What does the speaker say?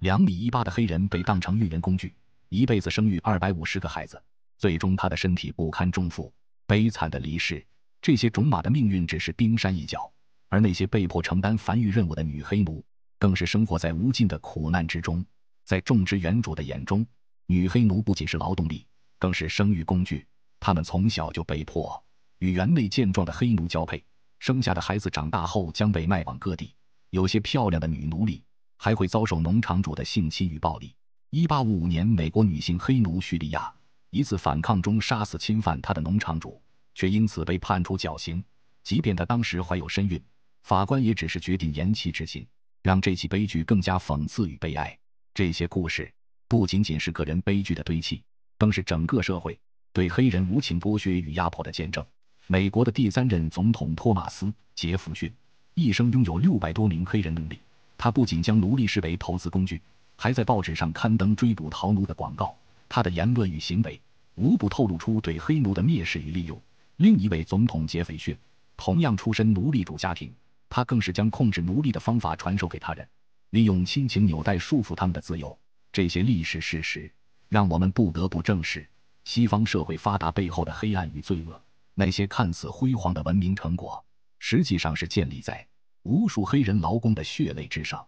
两米一八的黑人被当成育人工具，一辈子生育二百五十个孩子，最终他的身体不堪重负，悲惨的离世。这些种马的命运只是冰山一角，而那些被迫承担繁育任务的女黑奴，更是生活在无尽的苦难之中。在种植园主的眼中，女黑奴不仅是劳动力，更是生育工具。他们从小就被迫与园内健壮的黑奴交配，生下的孩子长大后将被卖往各地。有些漂亮的女奴隶。还会遭受农场主的性侵与暴力。一八五五年，美国女性黑奴叙利亚一次反抗中杀死侵犯她的农场主，却因此被判处绞刑。即便她当时怀有身孕，法官也只是决定延期执行，让这起悲剧更加讽刺与悲哀。这些故事不仅仅是个人悲剧的堆砌，更是整个社会对黑人无情剥削与压迫的见证。美国的第三任总统托马斯·杰弗逊一生拥有六百多名黑人奴隶。他不仅将奴隶视为投资工具，还在报纸上刊登追捕逃奴的广告。他的言论与行为无不透露出对黑奴的蔑视与利用。另一位总统杰斐逊同样出身奴隶主家庭，他更是将控制奴隶的方法传授给他人，利用亲情纽带束缚他们的自由。这些历史事实让我们不得不正视西方社会发达背后的黑暗与罪恶。那些看似辉煌的文明成果，实际上是建立在……无数黑人劳工的血泪之上。